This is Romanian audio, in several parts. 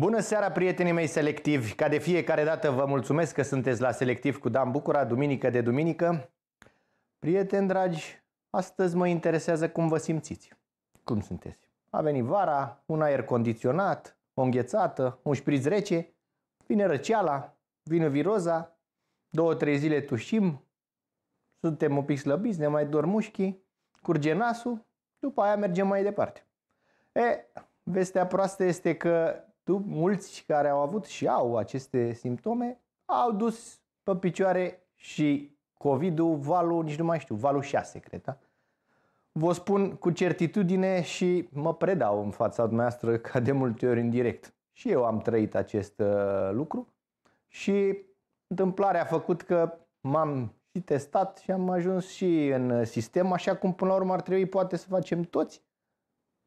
Bună seara, prietenii mei selectivi! Ca de fiecare dată vă mulțumesc că sunteți la Selectiv cu Dan Bucura, duminică de duminică. Prieteni dragi, astăzi mă interesează cum vă simțiți. Cum sunteți? A venit vara, un aer condiționat, o înghețată, un șpriț rece, vine răceala, vine viroza, două, trei zile tușim, suntem un pic slăbiți, ne mai dor mușchii, curge nasul, după aia mergem mai departe. E, vestea proastă este că tu, mulți care au avut și au aceste simptome au dus pe picioare și COVID-ul, valul, nici nu mai știu, valul 6, cred, da? Vă spun cu certitudine și mă predau în fața dumneavoastră ca de multe ori în direct. Și eu am trăit acest uh, lucru și întâmplarea a făcut că m-am și testat și am ajuns și în sistem, așa cum până la urmă ar trebui poate să facem toți.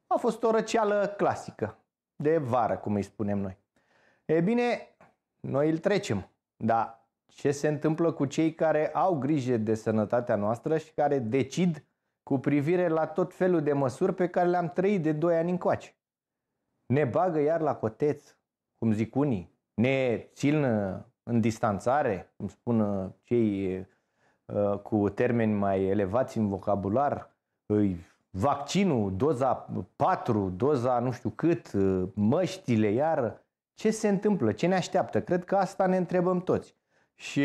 A fost o răceală clasică de vară, cum îi spunem noi. E bine, noi îl trecem, dar ce se întâmplă cu cei care au grijă de sănătatea noastră și care decid cu privire la tot felul de măsuri pe care le-am trăit de 2 ani încoace. Ne bagă iar la coteț, cum zic unii, ne țin în distanțare, cum spun uh, cei uh, cu termeni mai elevați în vocabular, îi vaccinul, doza 4, doza nu știu cât, uh, măștile, iar ce se întâmplă, ce ne așteaptă? Cred că asta ne întrebăm toți. Și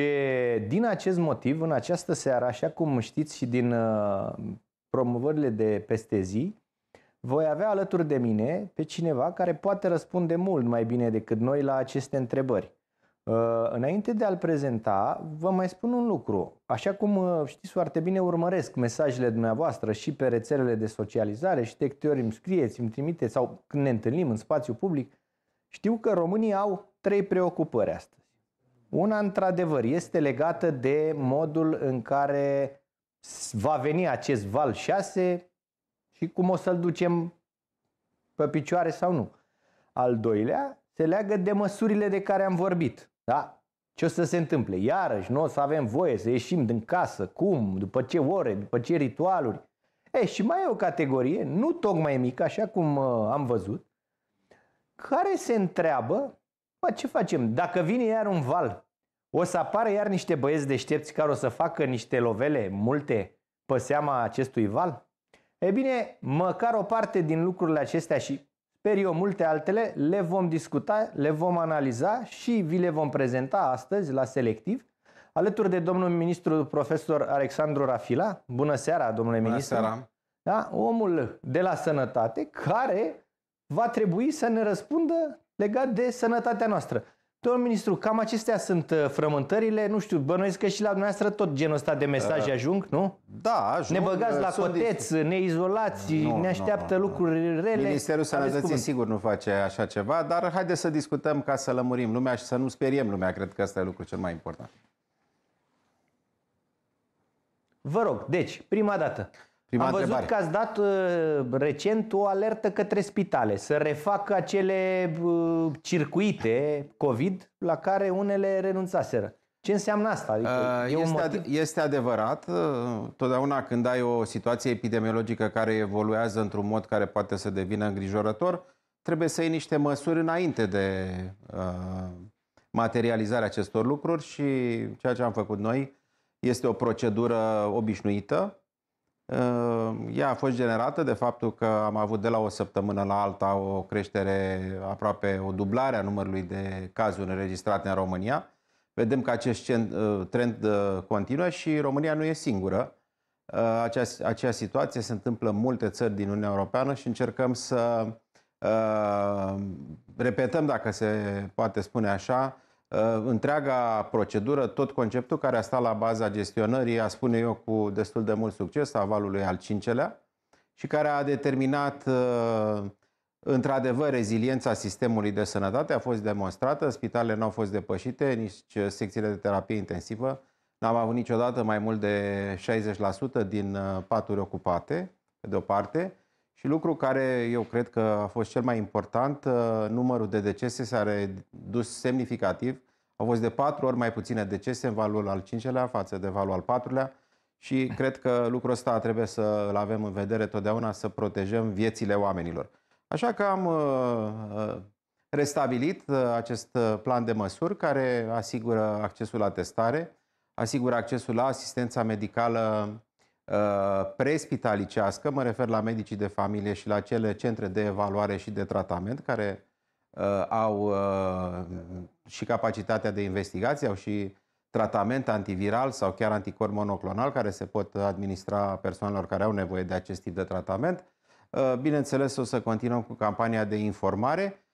din acest motiv, în această seară, așa cum știți și din uh, promovările de peste zi, voi avea alături de mine pe cineva care poate răspunde mult mai bine decât noi la aceste întrebări. Uh, înainte de a-l prezenta, vă mai spun un lucru. Așa cum uh, știți foarte bine, urmăresc mesajele dumneavoastră și pe rețelele de socializare și de câte ori îmi scrieți, îmi trimiteți sau când ne întâlnim în spațiu public, știu că românii au trei preocupări astăzi. Una, într-adevăr, este legată de modul în care va veni acest val 6 și cum o să-l ducem pe picioare sau nu. Al doilea, se leagă de măsurile de care am vorbit da? Ce o să se întâmple? Iarăși, nu o să avem voie să ieșim din casă, cum, după ce ore, după ce ritualuri. E, și mai e o categorie, nu tocmai mică, așa cum uh, am văzut, care se întreabă, bă, ce facem? Dacă vine iar un val, o să apară iar niște băieți deștepți care o să facă niște lovele multe pe seama acestui val? E bine, măcar o parte din lucrurile acestea și Sper eu multe altele, le vom discuta, le vom analiza și vi le vom prezenta astăzi la Selectiv, alături de domnul ministru profesor Alexandru Rafila. Bună seara, domnule Bună ministru! Seara. Da? Omul de la sănătate care va trebui să ne răspundă legat de sănătatea noastră. Domnul ministru, cam acestea sunt uh, frământările. Nu știu, bănuiesc că și la dumneavoastră tot genul ăsta de mesaje uh, ajung, nu? Da, ajung. Ne băgați la uh, coteț, ne izolați, nu, ne așteaptă nu, lucruri nu. rele. Ministerul Sănătății sigur nu face așa ceva, dar haideți să discutăm ca să lămurim lumea și să nu speriem lumea. Cred că asta e lucrul cel mai important. Vă rog, deci, prima dată. Prima Am văzut întrebare. că ați dat uh, recent o alertă către spitale să refacă acele uh, circuite COVID la care unele renunțaseră. Ce înseamnă asta? Adică uh, este, ad- este adevărat. Uh, Totdeauna când ai o situație epidemiologică care evoluează într-un mod care poate să devină îngrijorător, trebuie să iei niște măsuri înainte de uh, materializarea acestor lucruri și ceea ce am făcut noi este o procedură obișnuită Ehm, ea a fost generată de faptul că am avut de la o săptămână la alta o creștere, aproape o dublare a numărului de cazuri înregistrate în România. Vedem că acest ă, trend ă, continuă și România nu e singură. Ă, acea, acea situație se întâmplă în multe țări din Uniunea Europeană și încercăm să repetăm, dacă se poate spune așa, Ă, întreaga procedură, tot conceptul care a stat la baza gestionării, a spune eu, cu destul de mult succes, a valului al cincelea, și care a determinat ă, într-adevăr reziliența sistemului de sănătate, a fost demonstrată, spitalele nu au fost depășite, nici secțiile de terapie intensivă, n-am avut niciodată mai mult de 60% din ă, paturi ocupate, pe de o parte, și lucru care eu cred că a fost cel mai important, uh, numărul de decese s-a redus semnificativ. Au fost de patru ori mai puține decese în valul al cincelea față de valul al patrulea și cred că lucrul ăsta trebuie să-l avem în vedere totdeauna, să protejăm viețile oamenilor. Așa că am uh, uh, restabilit acest plan de măsuri care asigură accesul la testare, asigură accesul la asistența medicală Uh, prespitalicească, mă refer la medicii de familie și la cele centre de evaluare și de tratament care uh, au uh, și capacitatea de investigație, au și tratament antiviral sau chiar anticor monoclonal care se pot administra persoanelor care au nevoie de acest tip de tratament. Bineînțeles, o să continuăm cu campania de informare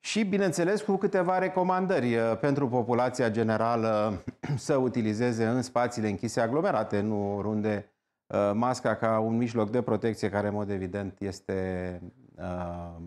și, bineînțeles, cu câteva recomandări pentru populația generală să utilizeze în spațiile închise aglomerate, nu unde Uh, masca ca un mijloc de protecție care, în mod evident, este uh,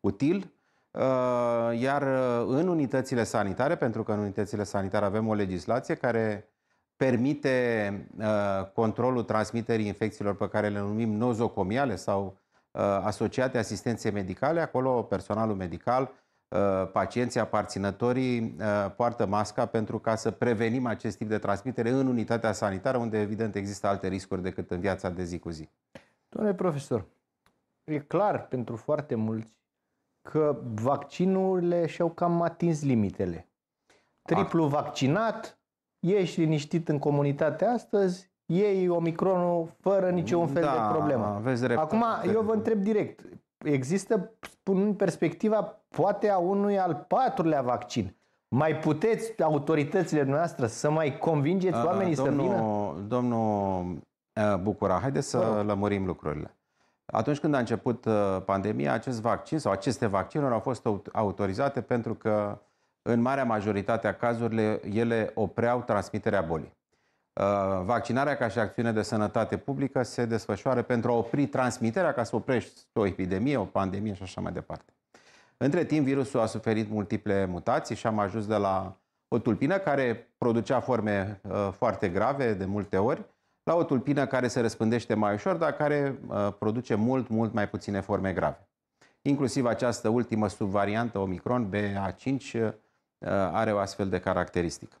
util. Uh, iar uh, în unitățile sanitare, pentru că în unitățile sanitare avem o legislație care permite uh, controlul transmiterii infecțiilor pe care le numim nozocomiale sau uh, asociate asistenței medicale, acolo personalul medical Uh, pacienții, aparținătorii uh, poartă masca pentru ca să prevenim acest tip de transmitere în unitatea sanitară, unde evident există alte riscuri decât în viața de zi cu zi. Domnule profesor, e clar pentru foarte mulți că vaccinurile și-au cam atins limitele. Triplu ah. vaccinat, ești liniștit în comunitate astăzi, iei Omicronul fără niciun fel da, de problemă. Acum, eu vă întreb direct, există, spun în perspectiva, poate a unui al patrulea vaccin. Mai puteți, autoritățile noastre, să mai convingeți oamenii uh, domnul, să vină? Domnul Bucura, haideți să uh. lămurim lucrurile. Atunci când a început uh, pandemia, acest vaccin sau aceste vaccinuri au fost autorizate pentru că în marea majoritate a cazurilor ele opreau transmiterea bolii. Uh, vaccinarea ca și acțiune de sănătate publică se desfășoară pentru a opri transmiterea, ca să oprești o epidemie, o pandemie și așa mai departe. Între timp, virusul a suferit multiple mutații și am ajuns de la o tulpină care producea forme uh, foarte grave de multe ori, la o tulpină care se răspândește mai ușor, dar care uh, produce mult, mult mai puține forme grave. Inclusiv această ultimă subvariantă Omicron BA5 are o astfel de caracteristică.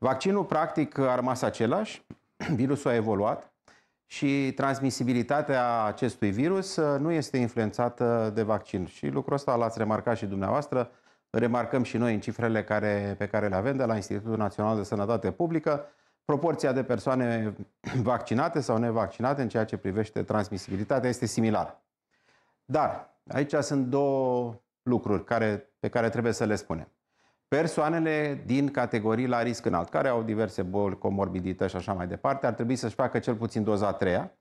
Vaccinul, practic, a rămas același, virusul a evoluat și transmisibilitatea acestui virus uh, nu este influențată de vaccin. Și lucrul ăsta l-ați remarcat și dumneavoastră, remarcăm și noi în cifrele care, pe care le avem de la Institutul Național de Sănătate Publică, proporția de persoane vaccinate sau nevaccinate în ceea ce privește transmisibilitatea este similară. Dar aici sunt două lucruri care, pe care trebuie să le spunem. Persoanele din categorii la risc înalt, care au diverse boli, comorbidități și așa mai departe, ar trebui să-și facă cel puțin doza a treia,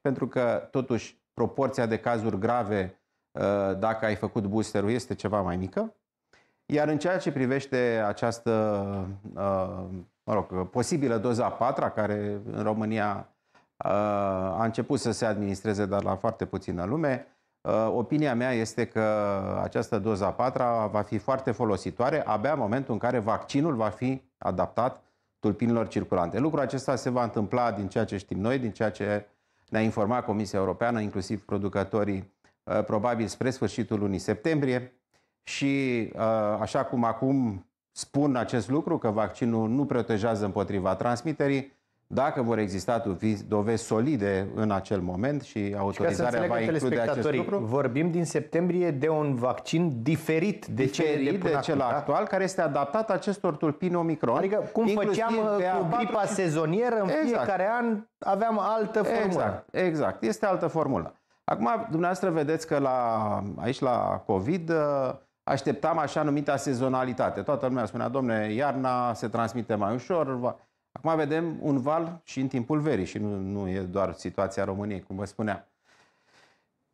pentru că, totuși, proporția de cazuri grave uh, dacă ai făcut boosterul este ceva mai mică. Iar în ceea ce privește această uh, mă rog, posibilă doza a patra, care în România uh, a început să se administreze, dar la foarte puțină lume, Uh, opinia mea este că această doza a patra va fi foarte folositoare abia în momentul în care vaccinul va fi adaptat tulpinilor circulante. Lucrul acesta se va întâmpla din ceea ce știm noi, din ceea ce ne-a informat Comisia Europeană, inclusiv producătorii, uh, probabil spre sfârșitul lunii septembrie. Și uh, așa cum acum spun acest lucru, că vaccinul nu protejează împotriva transmiterii, dacă vor exista dovezi solide în acel moment și autorizarea și va include acest lucru... Vorbim din septembrie de un vaccin diferit de, diferit cel, de, de cel acum, da? actual, da? care este adaptat acestor tulpini Omicron. Adică cum făceam uh, cu gripa sezonieră, în exact. fiecare an aveam altă formulă. Exact, exact. Este altă formulă. Acum, dumneavoastră vedeți că la, aici la COVID uh, așteptam așa numita sezonalitate. Toată lumea spunea, domne, iarna se transmite mai ușor, Acum vedem un val și în timpul verii și nu, nu e doar situația României, cum vă spuneam.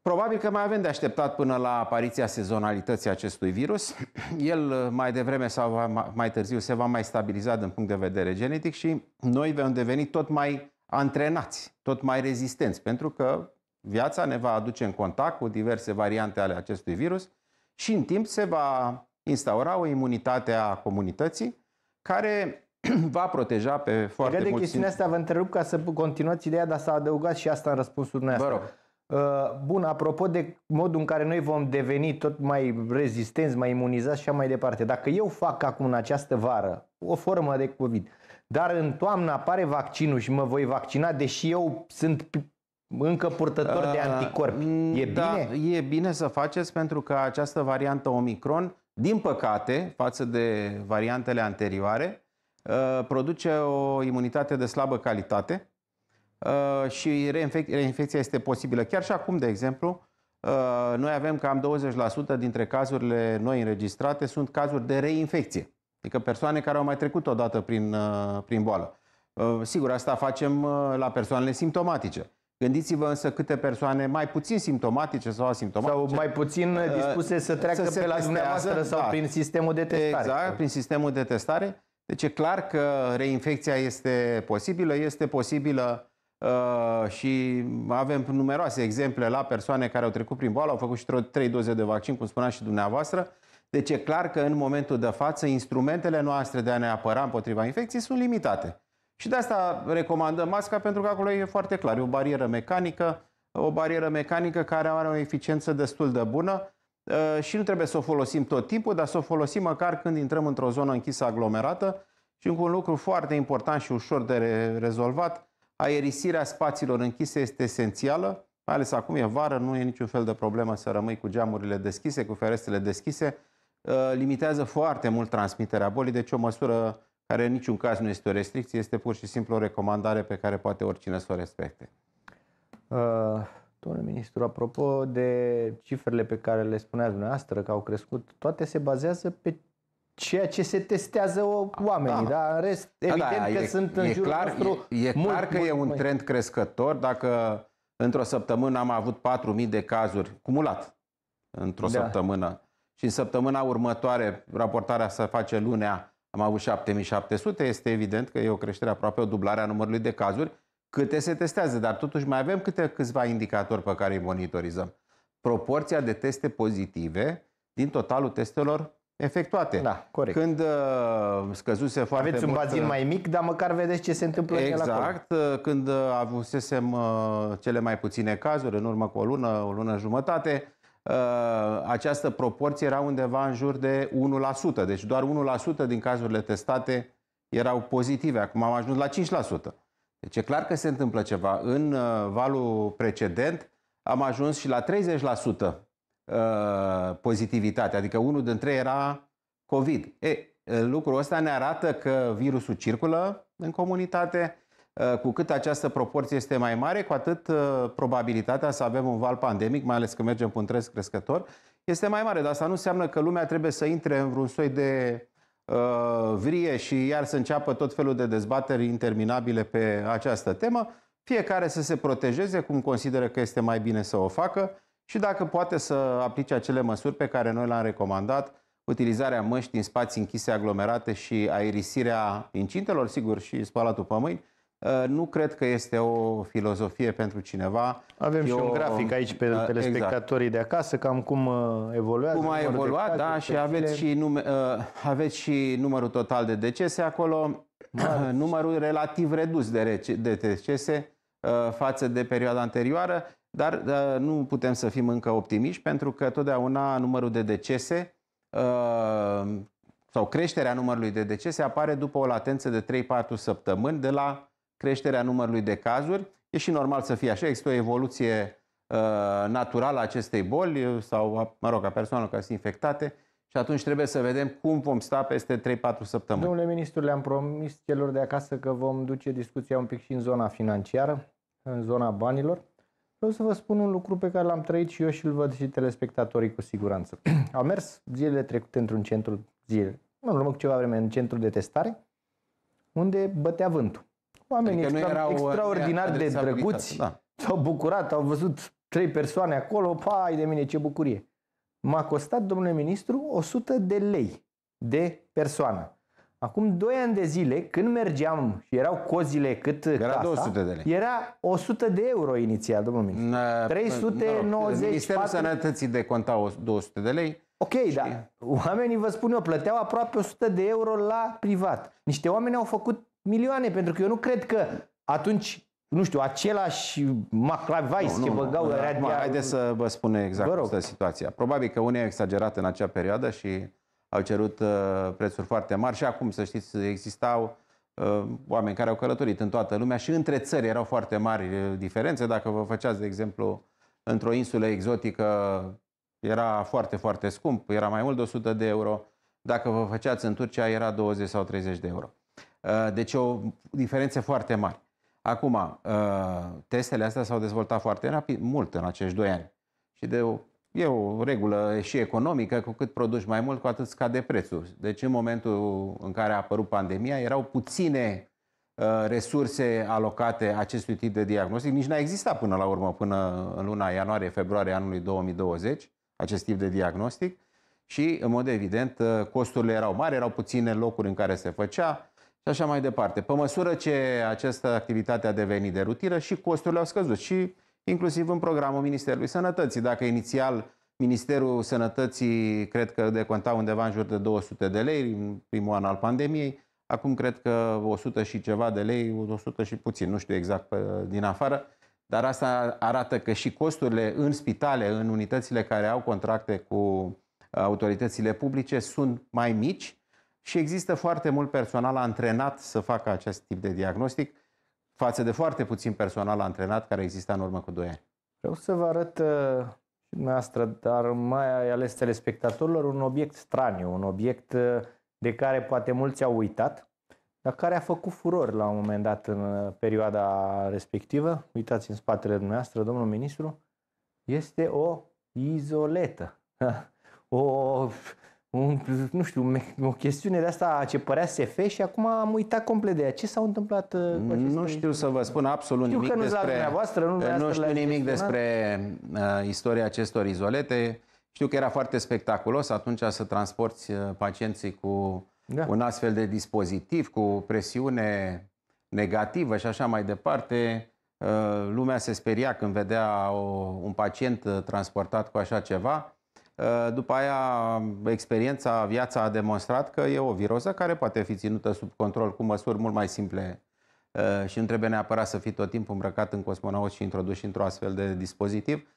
Probabil că mai avem de așteptat până la apariția sezonalității acestui virus. El uh, mai devreme sau mai târziu se va mai stabiliza din punct de vedere genetic și noi vom deveni tot mai antrenați, tot mai rezistenți, pentru că viața ne va aduce în contact cu diverse variante ale acestui virus și în timp se va instaura o imunitate a comunității care va proteja pe foarte mulți. Cred de chestiunea asta, vă întrerup ca să continuați ideea, dar s-a adăugat și asta în răspunsul dumneavoastră. Vă rog. Uh, bun, apropo de modul în care noi vom deveni tot mai rezistenți, mai imunizați și așa mai departe. Dacă eu fac acum în această vară o formă de COVID, dar în toamnă apare vaccinul și mă voi vaccina, deși eu sunt încă purtător de uh, anticorpi, e mm, da, bine? E bine să faceți pentru că această variantă Omicron, din păcate, față de variantele anterioare, Uh, produce o imunitate de slabă calitate uh, și reinfecția este posibilă. Chiar și acum, de exemplu, uh, noi avem cam 20% dintre cazurile noi înregistrate sunt cazuri de reinfecție. Adică persoane care au mai trecut odată prin, prin boală. Sigur, asta facem la persoanele simptomatice. Gândiți-vă însă câte persoane mai puțin simptomatice sau asimptomatice. Sau mai puțin dispuse să treacă să pe la dumneavoastră sau da, prin sistemul de testare. Exact, prin sistemul de testare deci e clar că reinfecția este posibilă, este posibilă uh, și avem numeroase exemple la persoane care au trecut prin boală, au făcut și trei doze de vaccin, cum spunea și dumneavoastră. Deci e clar că în momentul de față instrumentele noastre de a ne apăra împotriva infecției sunt limitate. Și de asta recomandăm masca pentru că acolo e foarte clar, e o barieră mecanică, o barieră mecanică care are o eficiență destul de bună Uh, și nu trebuie să o folosim tot timpul, dar să o folosim măcar când intrăm într-o zonă închisă aglomerată și încă un lucru foarte important și ușor de rezolvat, aerisirea spațiilor închise este esențială, mai ales acum e vară, nu e niciun fel de problemă să rămâi cu geamurile deschise, cu ferestrele deschise, uh, limitează foarte mult transmiterea bolii, deci o măsură care în niciun caz nu este o restricție, este pur și simplu o recomandare pe care poate oricine să o respecte. Uh... Domnule ministru, apropo de cifrele pe care le spuneați dumneavoastră că au crescut, toate se bazează pe ceea ce se testează ah, oamenii, da. dar în rest, evident da, da, că e, sunt în jurul clar, nostru... E, e mult, clar că mult, e un mai... trend crescător. Dacă într-o săptămână am avut 4.000 de cazuri cumulat într-o da. săptămână și în săptămâna următoare, raportarea se face lunea, am avut 7.700, este evident că e o creștere aproape o dublare a numărului de cazuri câte se testează, dar totuși mai avem câte, câțiva indicatori pe care îi monitorizăm. Proporția de teste pozitive din totalul testelor efectuate. Da, corect. Când uh, scăzuse foarte Aveți mult, un bazin uh, mai mic, dar măcar vedeți ce se întâmplă Exact. Acolo. Uh, când uh, avusesem uh, cele mai puține cazuri, în urmă cu o lună, o lună jumătate, uh, această proporție era undeva în jur de 1%. Deci doar 1% din cazurile testate erau pozitive. Acum am ajuns la 5%. Deci e clar că se întâmplă ceva. În uh, valul precedent am ajuns și la 30% uh, pozitivitate, adică unul dintre era COVID. E, uh, lucrul ăsta ne arată că virusul circulă în comunitate, cu cât această proporție este mai mare, cu atât probabilitatea să avem un val pandemic, mai ales că mergem pe un trend crescător, este mai mare. Dar asta nu înseamnă că lumea trebuie să intre în vreun soi de Uh, vrie și iar să înceapă tot felul de dezbateri interminabile pe această temă, fiecare să se protejeze cum consideră că este mai bine să o facă și dacă poate să aplice acele măsuri pe care noi le-am recomandat, utilizarea măștii în spații închise aglomerate și aerisirea incintelor, sigur, și spălatul pe mâini, Uh, nu cred că este o filozofie pentru cineva. Avem și un grafic um, aici pe uh, exact. telespectatorii exact. de acasă, cam cum uh, evoluează. Cum a evoluat, da, și aveți și, nume, aveți și numărul total de decese acolo, numărul relativ redus de, de decese față de perioada anterioară, dar nu putem să fim încă optimiști, pentru că totdeauna numărul de decese sau creșterea numărului de decese apare după o latență de 3-4 săptămâni de la creșterea numărului de cazuri. E și normal să fie așa, există o evoluție uh, naturală a acestei boli sau, mă rog, a persoanelor care sunt infectate și atunci trebuie să vedem cum vom sta peste 3-4 săptămâni. Domnule ministru, le-am promis celor de acasă că vom duce discuția un pic și în zona financiară, în zona banilor. Vreau să vă spun un lucru pe care l-am trăit și eu și îl văd și telespectatorii cu siguranță. Am mers zilele trecute într-un centru, zile, în urmă cu ceva vreme, în centru de testare, unde bătea vântul oamenii adică extra, erau, uh, extraordinar de drăguți da. s-au bucurat, au văzut trei persoane acolo, pai de mine, ce bucurie. M-a costat, domnule ministru, 100 de lei de persoană. Acum 2 ani de zile, când mergeam și erau cozile cât era casa, 200 de lei. Era 100 de euro inițial, domnul ministru. Na, 390. Ministerul Sănătății de conta 200 de lei. Ok, și... dar oamenii, vă spun eu, plăteau aproape 100 de euro la privat. Niște oameni au făcut milioane, pentru că eu nu cred că atunci, nu știu, același McLavice ce băgau nu, nu, da, Haideți să vă spun exact vă asta situația. Probabil că unii au exagerat în acea perioadă și au cerut uh, prețuri foarte mari și acum, să știți, existau uh, oameni care au călătorit în toată lumea și între țări erau foarte mari uh, diferențe. Dacă vă făceați, de exemplu, într-o insulă exotică, era foarte, foarte scump, era mai mult de 100 de euro. Dacă vă făceați în Turcia, era 20 sau 30 de euro. Uh, deci o diferențe foarte mari. Acum, uh, testele astea s-au dezvoltat foarte rapid, mult în acești doi ani. Și de o, e o regulă și economică, cu cât produci mai mult, cu atât scade prețul. Deci în momentul în care a apărut pandemia, erau puține uh, resurse alocate acestui tip de diagnostic. Nici n-a existat până la urmă, până în luna ianuarie-februarie anului 2020, acest tip de diagnostic. Și, în mod evident, costurile erau mari, erau puține locuri în care se făcea, și așa mai departe. Pe măsură ce această activitate a devenit de rutină și costurile au scăzut și inclusiv în programul Ministerului Sănătății. Dacă inițial Ministerul Sănătății cred că deconta undeva în jur de 200 de lei în primul an al pandemiei, acum cred că 100 și ceva de lei, 100 și puțin, nu știu exact pe, din afară, dar asta arată că și costurile în spitale, în unitățile care au contracte cu autoritățile publice, sunt mai mici și există foarte mult personal antrenat să facă acest tip de diagnostic față de foarte puțin personal antrenat care exista în urmă cu 2 ani. Vreau să vă arăt uh, și noastră, dar mai ales telespectatorilor, un obiect straniu, un obiect uh, de care poate mulți au uitat, dar care a făcut furor la un moment dat în uh, perioada respectivă. Uitați în spatele dumneavoastră, domnul ministru, este o izoletă. o un, nu știu, o chestiune de asta ce părea SF și acum am uitat complet de ea. Ce s-a întâmplat uh, cu Nu știu să vă spun absolut știu nimic că despre... Nu, nu știu nimic despre uh, istoria acestor izolete. Știu că era foarte spectaculos atunci să transporti uh, pacienții cu da. un astfel de dispozitiv, cu presiune negativă și așa mai departe. Uh, lumea se speria când vedea o, un pacient transportat cu așa ceva. Uh, după aia, experiența, viața a demonstrat că e o viroză care poate fi ținută sub control cu măsuri mult mai simple uh, și nu trebuie neapărat să fii tot timpul îmbrăcat în cosmonaut și introdus într-o astfel de dispozitiv.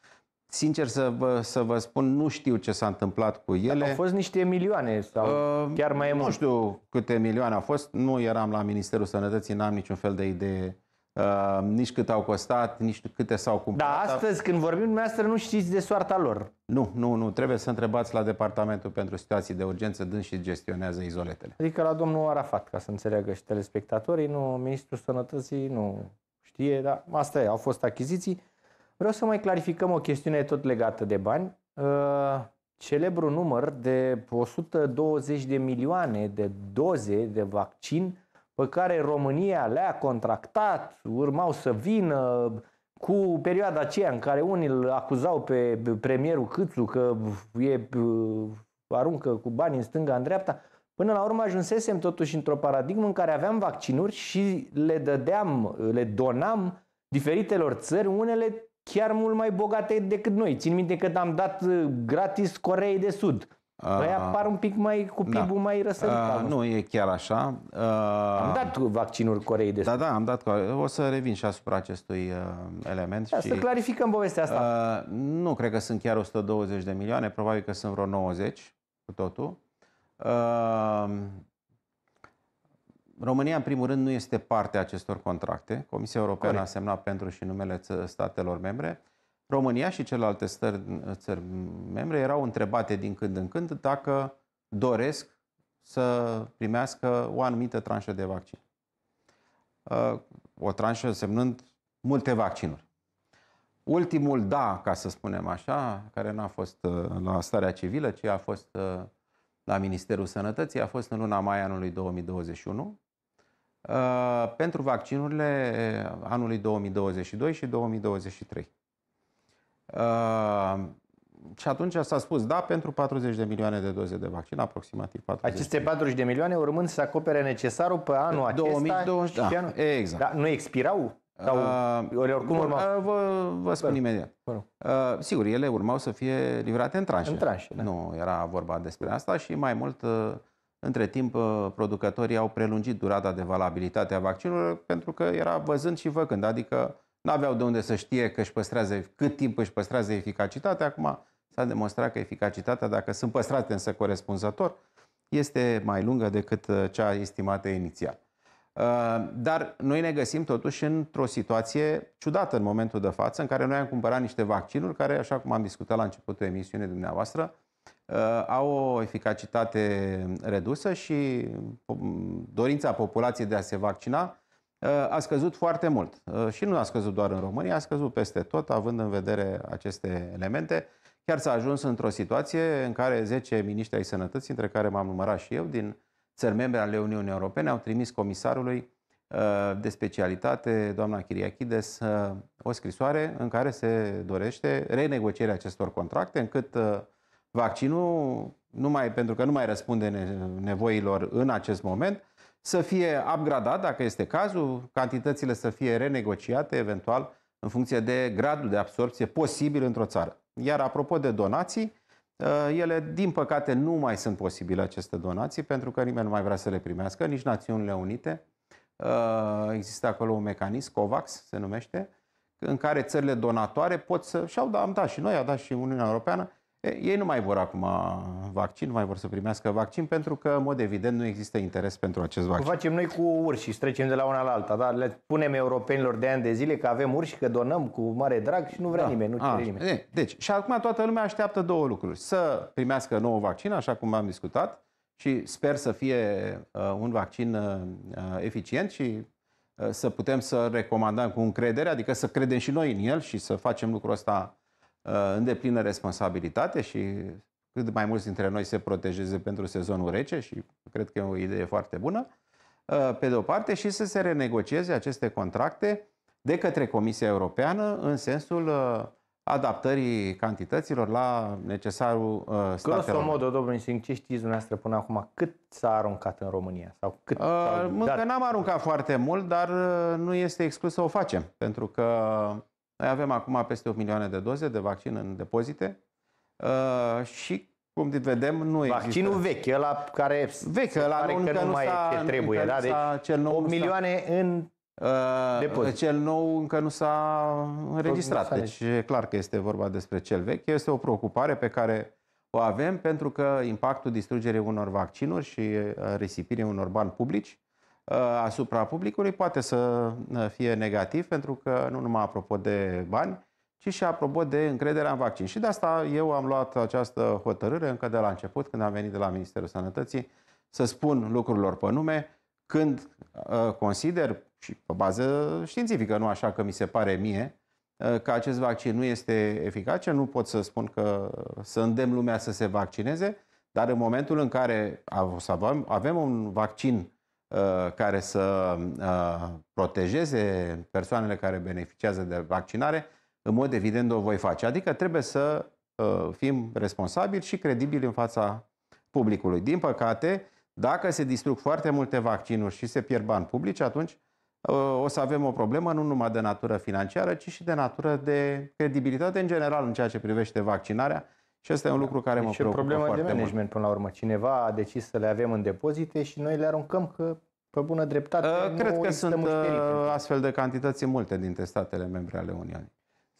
Sincer să vă, să vă spun, nu știu ce s-a întâmplat cu ele. Au fost niște milioane sau uh, chiar mai mult. Nu știu câte milioane au fost, nu eram la Ministerul Sănătății, n-am niciun fel de idee Uh, nici cât au costat, nici câte s-au cumpărat. Da, astăzi când vorbim dumneavoastră nu știți de soarta lor. Nu, nu, nu. Trebuie să întrebați la Departamentul pentru Situații de Urgență, dâns și gestionează izoletele. Adică la domnul Arafat, ca să înțeleagă și telespectatorii, nu, Ministrul Sănătății nu știe, dar asta e, au fost achiziții. Vreau să mai clarificăm o chestiune tot legată de bani. Uh, celebrul număr de 120 de milioane de doze de vaccin pe care România le-a contractat, urmau să vină cu perioada aceea în care unii îl acuzau pe premierul Câțu că uh, e, uh, aruncă cu bani în stânga, în dreapta, până la urmă ajunsesem totuși într-o paradigmă în care aveam vaccinuri și le dădeam, le donam diferitelor țări, unele chiar mult mai bogate decât noi. Țin minte că am dat uh, gratis Coreei de Sud noi păi apar un pic mai cu pib da. mai răsărit. Uh, nu, e chiar așa. Uh, am dat vaccinuri Coreei de da, Sud. Da, da, am dat. O să revin și asupra acestui uh, element. Da, și, să clarificăm povestea asta. Uh, nu cred că sunt chiar 120 de milioane, probabil că sunt vreo 90 cu totul. Uh, România, în primul rând, nu este parte a acestor contracte. Comisia Europeană Corect. a semnat pentru și numele statelor membre. România și celelalte stări, țări membre erau întrebate din când în când dacă doresc să primească o anumită tranșă de vaccin. Uh, o tranșă însemnând multe vaccinuri. Ultimul da, ca să spunem așa, care n-a fost uh, la starea civilă, ci a fost uh, la Ministerul Sănătății, a fost în luna mai anului 2021, pentru vaccinurile anului 2022 și 2023. Uh, și atunci s-a spus da pentru 40 de milioane de doze de vaccin, aproximativ 40. Aceste 40 de milioane urmând să acopere necesarul pe anul 2020, acesta. 2020, da, exact. Dar nu expirau? Sau uh, oricum urmau? Uh, vă, vă spun Bă, imediat. Uh, sigur, ele urmau să fie livrate în tranșe. În tranșe, da. Nu era vorba despre asta și mai mult... Uh, între timp, uh, producătorii au prelungit durata de valabilitate a vaccinului pentru că era văzând și făcând, adică nu aveau de unde să știe că își păstrează, cât timp își păstrează eficacitatea. Acum s-a demonstrat că eficacitatea, dacă sunt păstrate însă corespunzător, este mai lungă decât uh, cea estimată inițial. Uh, dar noi ne găsim totuși într-o situație ciudată în momentul de față, în care noi am cumpărat niște vaccinuri care, așa cum am discutat la începutul emisiunii dumneavoastră, uh, au o eficacitate redusă și um, dorința populației de a se vaccina Uh, a scăzut foarte mult. Uh, și nu a scăzut doar în România, a scăzut peste tot, având în vedere aceste elemente. Chiar s-a ajuns într-o situație în care 10 miniștri ai sănătății, între care m-am numărat și eu, din țări membre ale Uniunii Europene, au trimis comisarului uh, de specialitate, doamna Chiriachides, o scrisoare în care se dorește renegocierea acestor contracte, încât vaccinul, numai, pentru că nu mai răspunde nevoilor în acest moment, să fie upgradat, dacă este cazul, cantitățile să fie renegociate, eventual, în funcție de gradul de absorpție posibil într-o țară. Iar apropo de donații, ă, ele, din păcate, nu mai sunt posibile aceste donații, pentru că nimeni nu mai vrea să le primească, nici Națiunile Unite. Ă, există acolo un mecanism, COVAX se numește, în care țările donatoare pot să... Și-au dat, am dat și noi, a dat și Uniunea Europeană, ei nu mai vor acum vaccin, nu mai vor să primească vaccin, pentru că, în mod evident, nu există interes pentru acest vaccin. facem noi cu urși și trecem de la una la alta, dar le punem europenilor de ani de zile că avem urși, că donăm cu mare drag și nu vrea da. nimeni, nu cere ah, nimeni. Deci, și acum toată lumea așteaptă două lucruri. Să primească nou vaccin, așa cum am discutat, și sper să fie uh, un vaccin uh, uh, eficient și uh, să putem să recomandăm cu încredere, adică să credem și noi în el și să facem lucrul ăsta Uh, în deplină responsabilitate și cât mai mulți dintre noi se protejeze pentru sezonul rece și cred că e o idee foarte bună, uh, pe de o parte, și să se renegocieze aceste contracte de către Comisia Europeană în sensul uh, adaptării cantităților la necesarul statelor. Grosso modo, domnul Singh, ce știți dumneavoastră până acum? Cât s-a aruncat în România? Sau cât uh, încă n-am aruncat foarte mult, dar nu este exclus să o facem, pentru că noi avem acum peste 8 milioane de doze de vaccin în depozite uh, și cum vedem, nu există. Vaccinul vechi, ăla care, vechi, ăla care încă, nu mai e ce trebuie. Da? Deci cel nou 8 milioane în uh, depozit. Cel nou încă nu s-a înregistrat. Deci e clar că este vorba despre cel vechi. Este o preocupare pe care o avem pentru că impactul distrugerii unor vaccinuri și uh, risipirii unor bani publici Uh, asupra publicului poate să uh, fie negativ, pentru că nu numai apropo de bani, ci și apropo de încrederea în vaccin. Și de asta eu am luat această hotărâre încă de la început, când am venit de la Ministerul Sănătății, să spun lucrurilor pe nume, când uh, consider, și pe bază științifică, nu așa că mi se pare mie, că acest vaccin nu este eficace, nu pot să spun că să îndemn lumea să se vaccineze, dar în momentul în care avem un vaccin Uh, care să uh, protejeze persoanele care beneficiază de vaccinare, în mod evident o voi face. Adică trebuie să uh, fim responsabili și credibili în fața publicului. Din păcate, dacă se distrug foarte multe vaccinuri și se pierd bani publici, atunci o să avem o problemă nu numai de natură financiară, ci și de natură de credibilitate în general în ceea ce privește vaccinarea și asta e un lucru care mă și deci preocupă foarte mult. de management mult. până la urmă. Cineva a decis să le avem în depozite și noi le aruncăm că pe bună dreptate uh, nu Cred că sunt uh, astfel de cantități multe dintre statele membre ale Uniunii.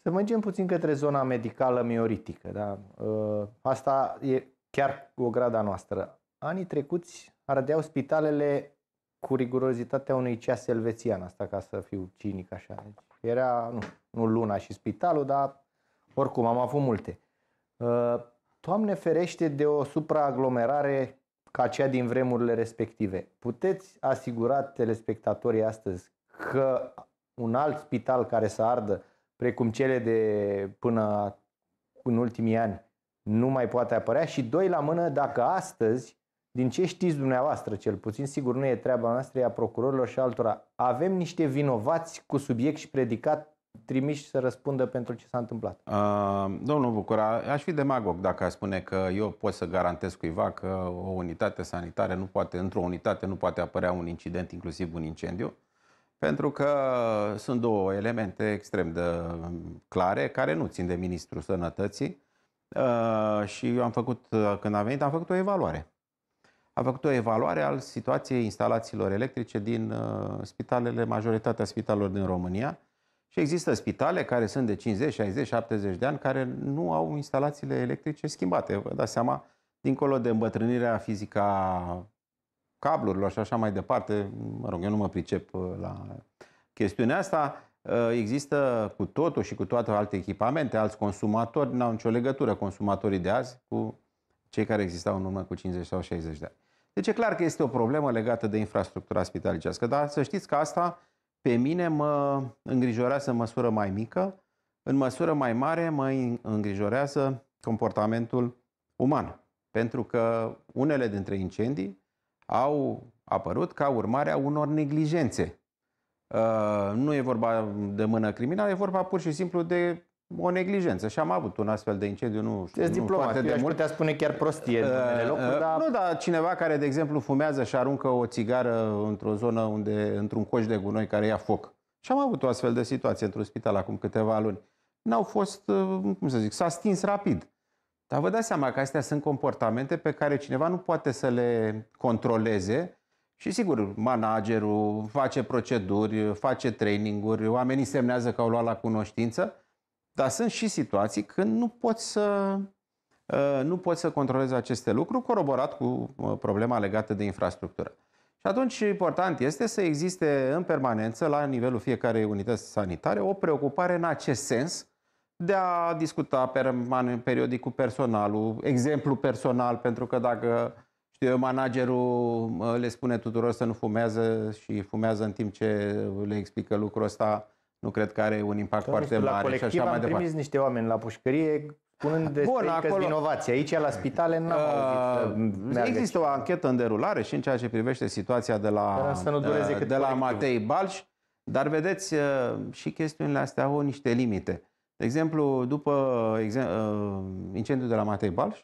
Să mergem puțin către zona medicală mioritică. Da? Uh, asta e chiar o grada noastră. Anii trecuți ardeau spitalele cu rigurozitatea unui ceas elvețian, asta ca să fiu cinic așa. Deci era, nu, nu luna și spitalul, dar oricum am avut multe. Uh, Doamne ferește de o supraaglomerare ca cea din vremurile respective. Puteți asigura telespectatorii astăzi că un alt spital care să ardă, precum cele de până în ultimii ani, nu mai poate apărea și doi la mână dacă astăzi, din ce știți dumneavoastră cel puțin, sigur nu e treaba noastră, e a procurorilor și altora, avem niște vinovați cu subiect și predicat trimiși să răspundă pentru ce s-a întâmplat? Uh, domnul Bucura, aș fi demagog dacă aș spune că eu pot să garantez cuiva că o unitate sanitară nu poate, într-o unitate nu poate apărea un incident, inclusiv un incendiu, pentru că sunt două elemente extrem de clare care nu țin de Ministrul Sănătății uh, și eu am făcut, când am venit, am făcut o evaluare. Am făcut o evaluare al situației instalațiilor electrice din uh, spitalele, majoritatea spitalelor din România, și există spitale care sunt de 50, 60, 70 de ani care nu au instalațiile electrice schimbate. Vă dați seama, dincolo de îmbătrânirea fizică a cablurilor și așa mai departe, mă rog, eu nu mă pricep uh, la chestiunea asta, uh, există cu totul și cu toate alte echipamente, alți consumatori, n-au nicio legătură consumatorii de azi cu cei care existau în urmă cu 50 sau 60 de ani. Deci e clar că este o problemă legată de infrastructura spitalicească, dar să știți că asta pe mine mă îngrijorează măsură mai mică, în măsură mai mare mă îngrijorează comportamentul uman. Pentru că unele dintre incendii au apărut ca urmare a unor neglijențe. Uh, nu e vorba de mână criminală, e vorba pur și simplu de o neglijență și am avut un astfel de incendiu, nu știu, Ești nu diplomat, foarte de mult. putea spune chiar prostie uh, în locuri, uh, dar... Nu, dar cineva care, de exemplu, fumează și aruncă o țigară într-o zonă unde, într-un coș de gunoi care ia foc. Și am avut o astfel de situație într-un spital acum câteva luni. N-au fost, uh, cum să zic, s-a stins rapid. Dar vă dați seama că astea sunt comportamente pe care cineva nu poate să le controleze și sigur, managerul face proceduri, face traininguri, oamenii semnează că au luat la cunoștință, dar sunt și situații când nu poți să, uh, nu poți să controlezi aceste lucruri, coroborat cu uh, problema legată de infrastructură. Și atunci important este să existe în permanență, la nivelul fiecarei unități sanitare, o preocupare în acest sens de a discuta permanent, periodic cu personalul, exemplu personal, pentru că dacă știu eu, managerul uh, le spune tuturor să nu fumează și fumează în timp ce le explică lucrul ăsta, nu cred că are un impact că foarte la mare și așa mai departe. niște oameni la pușcărie punând despre Bun, acolo... vinovații. Aici, la spitale, nu am uh, Există o anchetă în derulare și în ceea ce privește situația de la, să nu dureze de, uh, de la Matei Balș, dar vedeți, uh, și chestiunile astea au niște limite. De exemplu, după exem- uh, incendiul de la Matei Balș,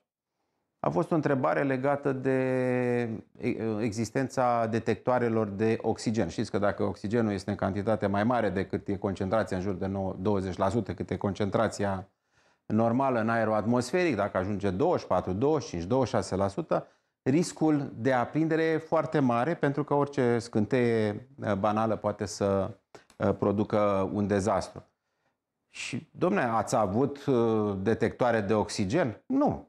a fost o întrebare legată de existența detectoarelor de oxigen. Știți că dacă oxigenul este în cantitate mai mare decât e concentrația în jur de 20%, cât e concentrația normală în aerul atmosferic, dacă ajunge 24, 25, 26%, riscul de aprindere e foarte mare pentru că orice scânteie banală poate să producă un dezastru. Și, domnule, ați avut detectoare de oxigen? Nu.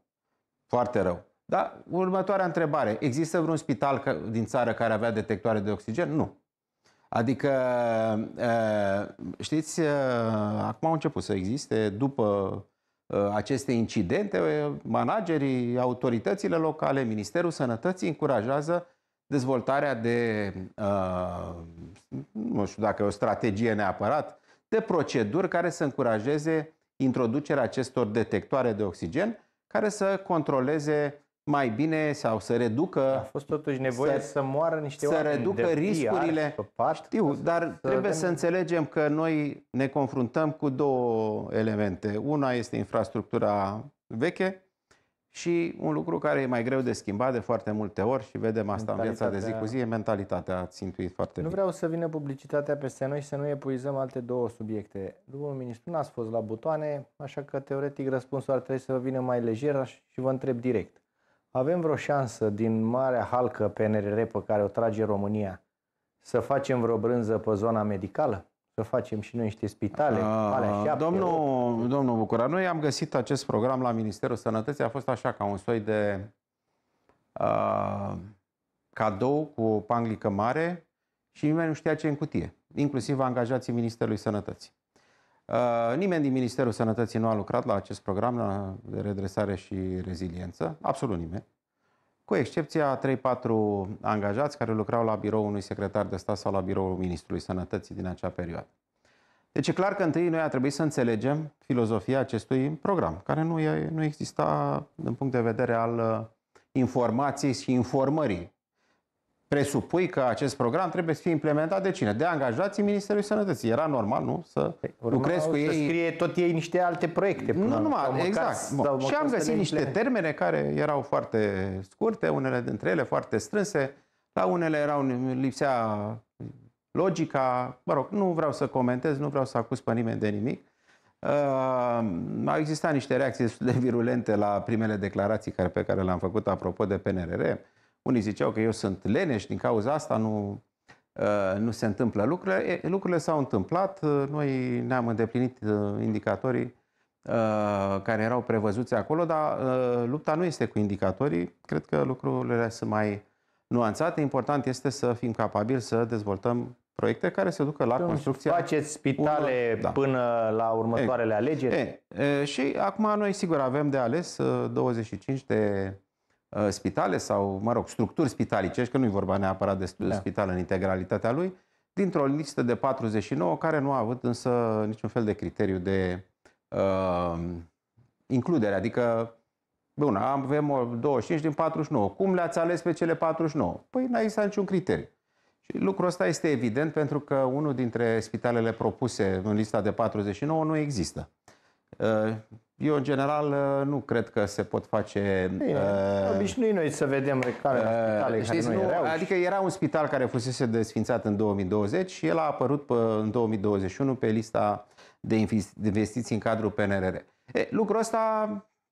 Foarte rău. Da? Următoarea întrebare. Există vreun spital din țară care avea detectoare de oxigen? Nu. Adică, știți, acum au început să existe, după aceste incidente, managerii, autoritățile locale, Ministerul Sănătății încurajează dezvoltarea de, nu știu dacă e o strategie neapărat, de proceduri care să încurajeze introducerea acestor detectoare de oxigen care să controleze mai bine sau să reducă... A fost totuși nevoie să, să moară niște să oameni reducă de riscurile. Pat, știu, dar să trebuie să înțelegem că noi ne confruntăm cu două elemente. Una este infrastructura veche și un lucru care e mai greu de schimbat de foarte multe ori și vedem asta în viața de zi cu zi e mentalitatea, ați intuit foarte bine. Nu vreau să vină publicitatea peste noi și să nu epuizăm alte două subiecte. Domnul ministru, n-ați fost la butoane, așa că teoretic răspunsul ar trebui să vă vină mai lejer și vă întreb direct. Avem vreo șansă din marea halcă PNRR pe care o trage România să facem vreo brânză pe zona medicală? să facem și noi niște spitale, ah, A, Șapte. Domnul, domnul Bucura, noi am găsit acest program la Ministerul Sănătății, a fost așa ca un soi de a, ah, cadou cu o panglică mare și nimeni nu știa ce în cutie, inclusiv angajații Ministerului Sănătății. Uh, nimeni din Ministerul Sănătății nu a lucrat la acest program de redresare și reziliență, absolut nimeni cu excepția 3-4 angajați care lucrau la biroul unui secretar de stat sau la biroul Ministrului Sănătății din acea perioadă. Deci e clar că întâi noi a trebuit să înțelegem filozofia acestui program, care nu, e, nu exista din punct de vedere al uh, informației și informării presupui că acest program trebuie să fie implementat de cine? De angajații Ministerului Sănătății. Era normal, nu? Să păi, lucrezi cu ei. Să scrie tot ei niște alte proiecte. nu numai, exact. Și am găsit niște termene care erau foarte scurte, unele dintre ele foarte strânse. La unele erau lipsea logica. Mă rog, nu vreau să comentez, nu vreau să acuz pe nimeni de nimic. Uh, au existat niște reacții destul de virulente la primele declarații care, pe care le-am făcut apropo de PNRR. Unii ziceau că eu sunt leneș, din cauza asta nu, ă, nu se întâmplă lucrurile. Lucrurile s-au întâmplat, noi ne-am îndeplinit ă, indicatorii ă, care erau prevăzuți acolo, dar lupta nu este cu indicatorii. Cred că lucrurile sunt mai nuanțate. Important este să fim capabili să dezvoltăm proiecte care se ducă la Când construcția... Faceți spitale unor, da. până la următoarele e, alegeri? E, e, și acum noi, sigur, avem de ales 25 de Uh, spitale sau, mă rog, structuri spitalice, că nu-i vorba neapărat de da. spital în integralitatea lui, dintr-o listă de 49 care nu a avut însă niciun fel de criteriu de uh, includere. Adică, bun, avem 25 din 49. Cum le-ați ales pe cele 49? Păi n-a existat niciun criteriu. Și lucrul ăsta este evident pentru că unul dintre spitalele propuse în lista de 49 nu există. Uh, eu, în general, uh, nu cred că se pot face... uh, obișnui noi să vedem care uh, spitale știți, care nu, nu erau. Adică era un spital care fusese desfințat în 2020 și el a apărut pe, în 2021 pe lista de investiții în cadrul PNRR. E, lucrul ăsta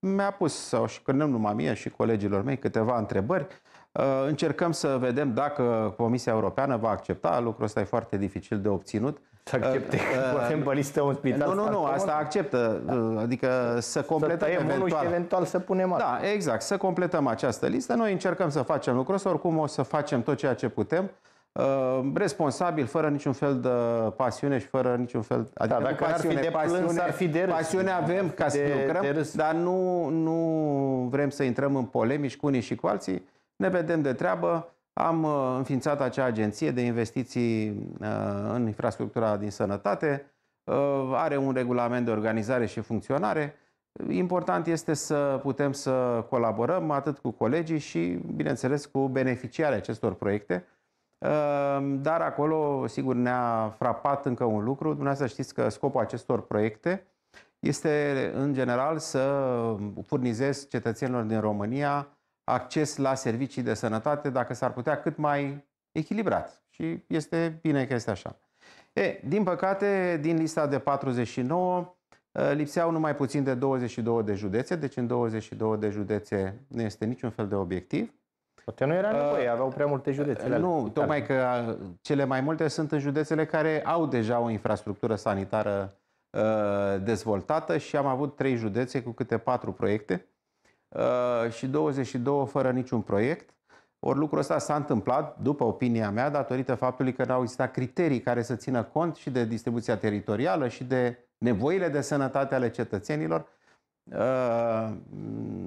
mi-a pus, sau și când nu numai mie, și colegilor mei, câteva întrebări. Uh, încercăm să vedem dacă Comisia Europeană va accepta. Lucrul ăsta e foarte dificil de obținut. Să accepte uh, că putem pe listă un spital. Nu, nu, nu, asta acceptă. Da. Adică să completăm să eventual. Și eventual să punem da, altul. Da, exact, să completăm această listă. Noi încercăm să facem lucrul ăsta, oricum o să facem tot ceea ce putem uh, responsabil, fără niciun fel de pasiune și fără niciun fel da, adică da, dacă pasiune, ar fi de pasiune, ar fi de râs. Pasiune avem ca de, să lucrăm, dar nu, nu vrem să intrăm în polemici cu unii și cu alții. Ne vedem de treabă. Am uh, înființat acea agenție de investiții uh, în infrastructura din sănătate, uh, are un regulament de organizare și funcționare. Important este să putem să colaborăm atât cu colegii și, bineînțeles, cu beneficiarii acestor proiecte. Dar acolo, sigur, ne-a frapat încă un lucru. Dumneavoastră știți că scopul acestor proiecte este, în general, să furnizez cetățenilor din România acces la servicii de sănătate, dacă s-ar putea, cât mai echilibrat. Și este bine că este așa. E, din păcate, din lista de 49, lipseau numai puțin de 22 de județe, deci în 22 de județe nu este niciun fel de obiectiv. Poate nu era nevoie, aveau prea multe județe. Nu, tocmai că cele mai multe sunt în județele care au deja o infrastructură sanitară dezvoltată și am avut trei județe cu câte patru proiecte Uh, și 22 fără niciun proiect. Ori lucrul ăsta s-a întâmplat, după opinia mea, datorită faptului că n-au existat criterii care să țină cont și de distribuția teritorială și de nevoile de sănătate ale cetățenilor. Uh,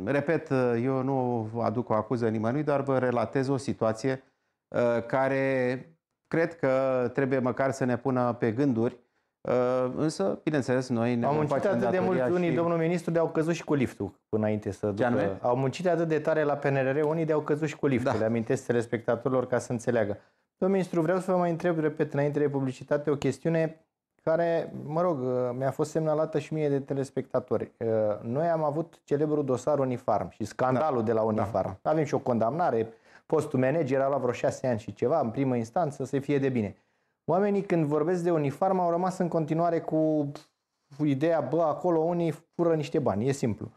repet, eu nu aduc o acuză nimănui, doar vă relatez o situație uh, care cred că trebuie măcar să ne pună pe gânduri Uh, însă, bineînțeles, noi ne Am muncit atât de mult, și... unii, domnul ministru, de-au căzut și cu liftul înainte să ducă. Anume? Au muncit atât de tare la PNRR, unii de-au căzut și cu liftul. Da. Le amintesc telespectatorilor ca să înțeleagă. Domnul ministru, vreau să vă mai întreb, repet, înainte de publicitate, o chestiune care, mă rog, uh, mi-a fost semnalată și mie de telespectatori. Uh, noi am avut celebrul dosar Unifarm și scandalul da. de la da. Unifarm. Da. Avem și o condamnare, postul manager a luat vreo șase ani și ceva, în primă instanță, să fie de bine. Oamenii când vorbesc de UniFarm, au rămas în continuare cu ideea, bă, acolo unii fură niște bani, e simplu.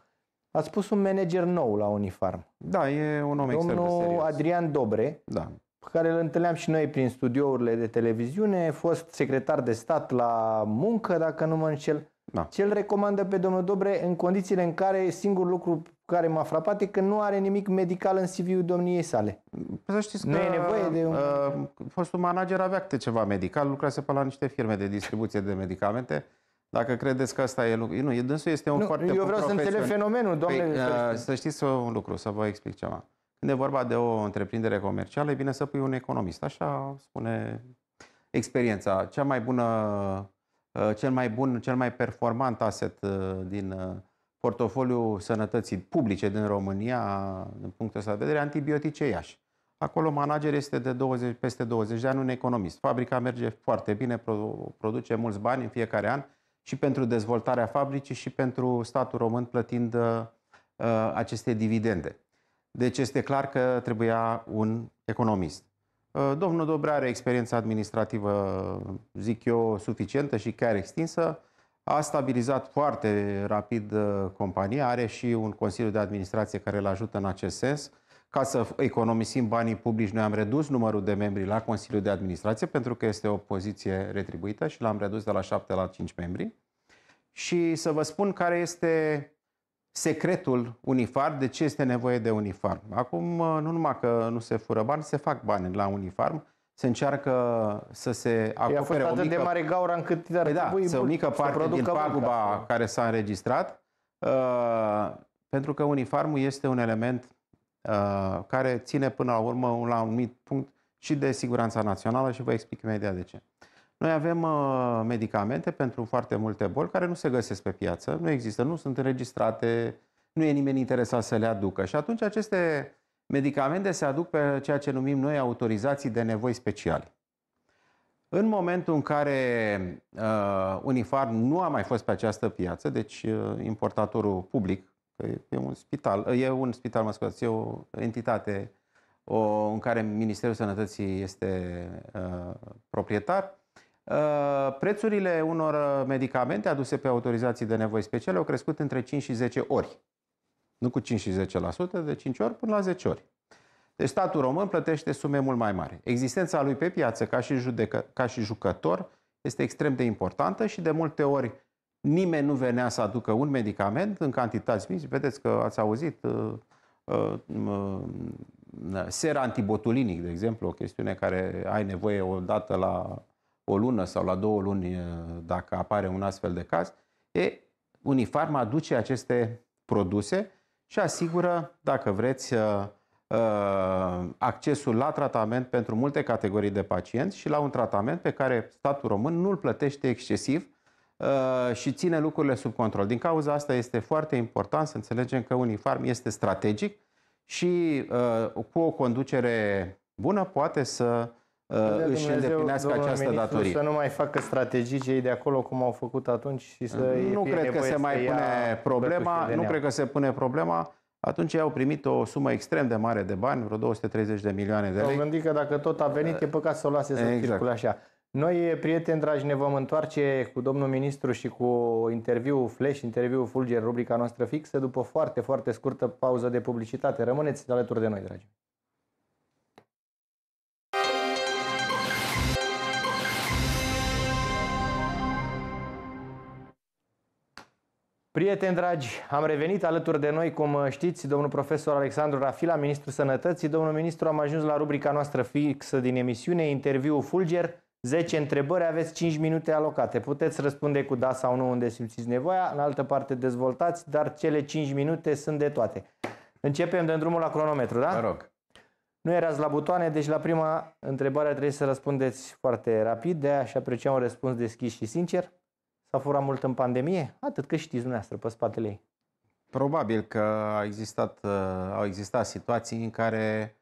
A spus un manager nou la Unifarm. Da, e un om extrem de serios. Adrian Dobre, da. care îl întâlneam și noi prin studiourile de televiziune, fost secretar de stat la muncă, dacă nu mă înșel. Da. Cel recomandă pe domnul Dobre în condițiile în care singurul lucru care m-a frapat e că nu are nimic medical în CV-ul domniei sale. Păi să știți că nu e nevoie de un... Uh, fostul manager avea câte ceva medical, lucrase pe la niște firme de distribuție de medicamente. Dacă credeți că asta e lucru... Nu, dânsul este un nu, foarte Eu vreau să înțeleg fenomenul, păi, domnule. Păi, uh, să știți un lucru, să vă explic ceva. Când e vorba de o întreprindere comercială, e bine să pui un economist. Așa spune experiența. Cea mai bună, uh, cel mai bun, cel mai performant asset uh, din uh, portofoliul sănătății publice din România, din punctul ăsta de vedere, antibiotice Iași. Acolo manager este de 20, peste 20 de ani un economist. Fabrica merge foarte bine, produce mulți bani în fiecare an și pentru dezvoltarea fabricii și pentru statul român plătind uh, uh aceste dividende. Deci este clar că trebuia un economist. Uh, domnul Dobre are experiență administrativă, zic eu, suficientă și chiar extinsă a stabilizat foarte rapid uh, compania, are și un consiliu de administrație care îl ajută în acest sens. Ca să economisim banii publici, noi am redus numărul de membri la Consiliul de Administrație, pentru că este o poziție retribuită și l-am redus de la 7 la 5 membri. Și să vă spun care este secretul Unifarm, de ce este nevoie de Unifarm. Acum, uh, nu numai că nu se fură bani, se fac bani la Unifarm se încearcă să se păi acopere fost o mică... de mare gaură încât ar păi da, să o mică parte din paguba mult, care s-a înregistrat, uh, pentru că unifarmul este un element uh, care ține până la urmă la un anumit punct și de siguranța națională și vă explic imediat de ce. Noi avem uh, medicamente pentru foarte multe boli care nu se găsesc pe piață, nu există, nu sunt înregistrate, nu e nimeni interesat să le aducă și atunci aceste medicamente se aduc pe ceea ce numim noi autorizații de nevoi speciale. În momentul în care uh, Unifar nu a mai fost pe această piață, deci uh, importatorul public, că e un spital, e un spital, mă scuzați, e o entitate o, în care Ministerul Sănătății este uh, proprietar, uh, prețurile unor medicamente aduse pe autorizații de nevoi speciale au crescut între 5 și 10 ori nu cu 5 și 10%, de 5 ori până la 10 ori. Deci statul român plătește sume mult mai mari. Existența lui pe piață ca și, judecă, ca și jucător este extrem de importantă și de multe ori nimeni nu venea să aducă un medicament în cantități mici. Vedeți că ați auzit uh, uh, uh, sera antibotulinic, de exemplu, o chestiune care ai nevoie o dată la o lună sau la două luni uh, dacă apare un astfel de caz. E, Unifarm aduce aceste produse și asigură, dacă vreți, uh, uh, accesul la tratament pentru multe categorii de pacienți și la un tratament pe care statul român nu îl plătește excesiv uh, și ține lucrurile sub control. Din cauza asta este foarte important să înțelegem că Unifarm este strategic și cu o conducere bună poate să de își Dumnezeu, îndeplinească această ministru, datorie. Să nu mai facă strategii cei de acolo cum au făcut atunci și să Nu cred că se mai pune problema, nu cred că se pune problema. Atunci ei au primit o sumă extrem de mare de bani, vreo 230 de milioane de lei. Am gândit că dacă tot a venit, e păcat să o lase să exact. circule așa. Noi, prieteni dragi, ne vom întoarce cu domnul ministru și cu interviu flash, interviu fulger, rubrica noastră fixă, după foarte, foarte scurtă pauză de publicitate. Rămâneți alături de noi, dragi. Prieteni dragi, am revenit alături de noi, cum știți, domnul profesor Alexandru Rafila, ministrul sănătății. Domnul ministru, am ajuns la rubrica noastră fixă din emisiune, interviu Fulger. 10 întrebări, aveți 5 minute alocate. Puteți răspunde cu da sau nu unde simțiți nevoia, în altă parte dezvoltați, dar cele 5 minute sunt de toate. Începem de drumul la cronometru, da? Mă rog. Nu erați la butoane, deci la prima întrebare trebuie să răspundeți foarte rapid, de aia și apreciam un răspuns deschis și sincer. S-a furat mult în pandemie? Atât că știți dumneavoastră pe spatele ei. Probabil că a existat, uh, au existat situații în care,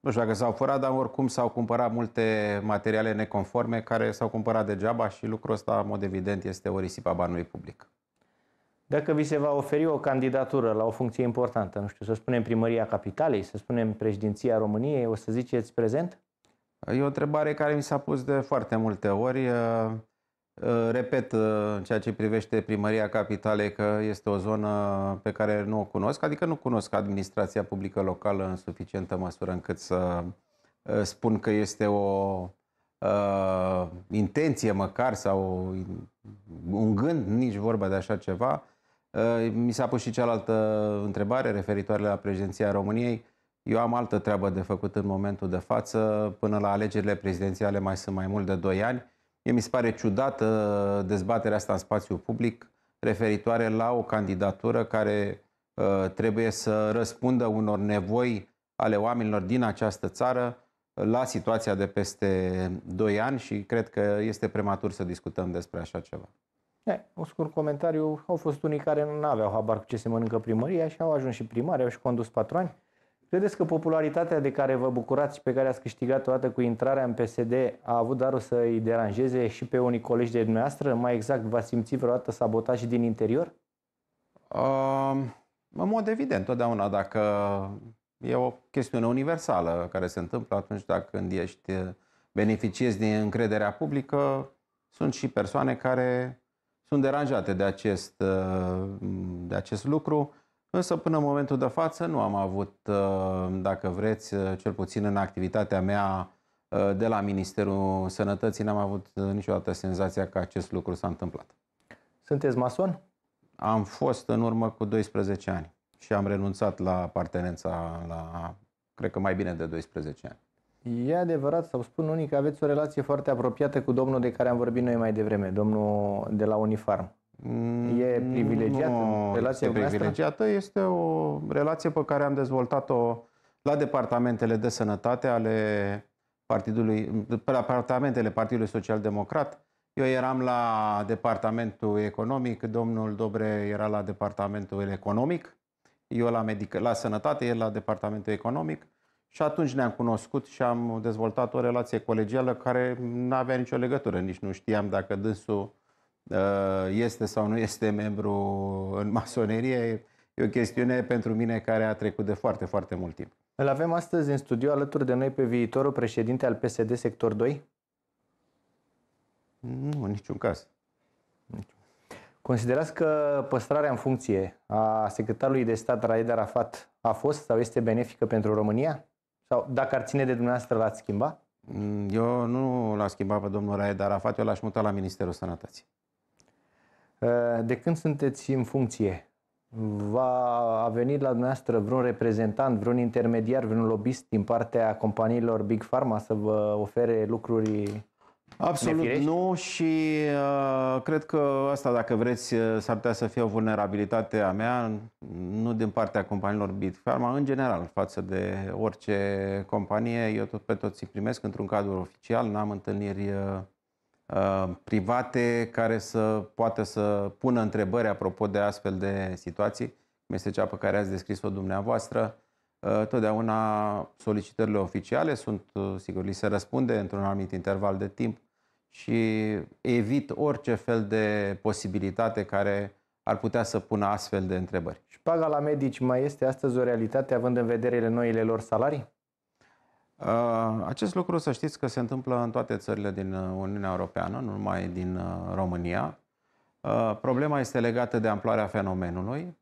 nu știu dacă s-au furat, dar oricum s-au cumpărat multe materiale neconforme care s-au cumpărat degeaba și lucrul ăsta, în mod evident, este o risipă a banului public. Dacă vi se va oferi o candidatură la o funcție importantă, nu știu, să spunem primăria capitalei, să spunem președinția României, o să ziceți prezent? E o întrebare care mi s-a pus de foarte multe ori. Uh, Repet, uh, în ceea ce privește primăria capitalei, că este o zonă pe care nu o cunosc, adică nu cunosc administrația publică locală în suficientă măsură încât să uh, spun că este o uh, intenție măcar sau un gând, nici vorba de așa ceva. Uh, mi s-a pus și cealaltă întrebare referitoare la președinția României. Eu am altă treabă de făcut în momentul de față. Până la alegerile prezidențiale mai sunt mai mult de 2 ani Mie mi se pare ciudată uh, dezbaterea asta în spațiu public referitoare la o candidatură care uh, trebuie să răspundă unor nevoi ale oamenilor din această țară uh, la situația de peste 2 ani și cred că este prematur să discutăm despre așa ceva. E, un scurt comentariu. Au fost unii care nu aveau habar cu ce se mănâncă primăria și au ajuns și primari, au și condus patru ani. Credeți că popularitatea de care vă bucurați și pe care ați câștigat-o odată cu intrarea în PSD a avut darul să îi deranjeze și pe unii colegi de dumneavoastră? Mai exact, v-ați simțit vreodată sabotaj din interior? Uh, în mod evident, totdeauna dacă e o chestiune universală care se întâmplă atunci dacă când ești beneficiezi din încrederea publică, sunt și persoane care sunt deranjate de acest, de acest lucru. Însă până în momentul de față nu am avut, uh, dacă vreți, uh, cel puțin în activitatea mea uh, de la Ministerul Sănătății, n-am avut niciodată senzația că acest lucru s-a întâmplat. Sunteți mason? Am fost în urmă cu 12 ani și am renunțat la apartenența la, cred că mai bine de 12 ani. E adevărat, sau spun unii că aveți o relație foarte apropiată cu domnul de care am vorbit noi mai devreme, domnul de la Unifarm. Mm, e privilegiată nu, relația este privilegiată. Este o relație pe care am dezvoltat-o la departamentele de sănătate ale partidului, pe departamentele Partidului Social Democrat. Eu eram la departamentul economic, domnul Dobre era la departamentul economic, eu la, medic, la sănătate, el la departamentul economic. Și atunci ne-am cunoscut și am dezvoltat o relație colegială care nu avea nicio legătură. Nici nu știam dacă dânsul Uh, este sau nu este membru în masonerie, e o chestiune pentru mine care a trecut de foarte, foarte mult timp. Îl avem astăzi în studio alături de noi pe viitorul președinte al PSD Sector 2? Nu, în niciun caz. Considerați că păstrarea în funcție a secretarului de stat Raed Arafat a fost sau este benefică pentru România? Sau dacă ar ține de dumneavoastră, l-ați schimba? Mm, eu nu l-am schimbat pe domnul Raed Arafat, eu l-aș muta la Ministerul Sănătății. Eh, de când sunteți în funcție, va a venit la dumneavoastră vreun reprezentant, vreun intermediar, vreun lobbyist din partea companiilor Big Pharma să vă ofere lucruri Absolut nefirești? nu și uh, cred că asta, dacă vreți, eh, s-ar putea să fie o vulnerabilitate a mea, nu din partea companiilor Big Pharma, în general, față de orice companie. Eu tot pe toți îi primesc într-un cadru oficial, n-am întâlniri uh, Uh, private care să poată să pună întrebări apropo de astfel de situații, cum este cea pe care ați descris-o dumneavoastră. Uh, totdeauna solicitările oficiale sunt, uh, sigur, li se răspunde într-un anumit interval de timp și evit orice fel de posibilitate care ar putea să pună astfel de întrebări. Și paga la medici mai este astăzi o realitate având în vedere noile lor salarii? Uh, acest lucru să știți că se întâmplă în toate țările din uh, Uniunea Europeană, nu numai din uh, România. Problema este legată de amploarea fenomenului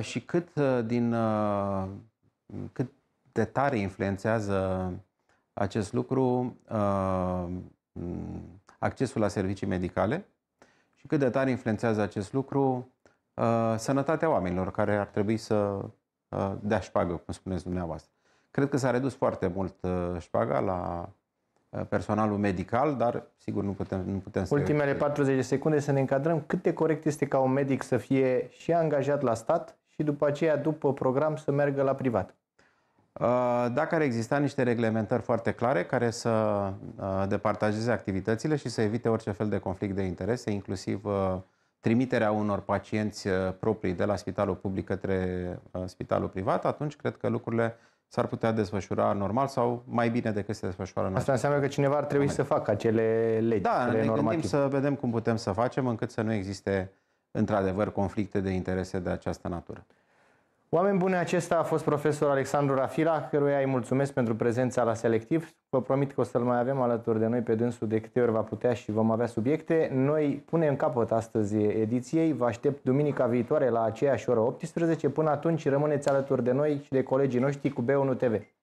și cât, din, cât de tare influențează acest lucru accesul la servicii medicale și cât de tare influențează acest lucru sănătatea oamenilor care ar trebui să dea șpagă, cum spuneți dumneavoastră. Cred că s-a redus foarte mult uh, șpaga la uh, personalul medical, dar sigur nu putem, nu putem să... Ultimele 40 de secunde să ne încadrăm. Cât de corect este ca un medic să fie și angajat la stat și după aceea, după program, să meargă la privat? Uh, dacă ar exista niște reglementări foarte clare care să departajeze activitățile și să evite orice fel de conflict de interese, inclusiv trimiterea unor pacienți proprii de la spitalul public către spitalul privat, atunci cred că lucrurile s-ar putea desfășura normal sau mai bine decât se desfășoară normal? Asta înseamnă că cineva ar trebui să facă acele legi. Da, ne gândim să vedem cum putem să facem încât să nu existe într-adevăr conflicte de interese de această natură. Oameni buni, acesta a fost profesor Alexandru Rafila, căruia îi mulțumesc pentru prezența la Selectiv. Vă promit că o să-l mai avem alături de noi pe dânsul de câte ori va putea și vom avea subiecte. Noi punem capăt astăzi ediției. Vă aștept duminica viitoare la aceeași oră 18. Până atunci rămâneți alături de noi și de colegii noștri cu B1 TV.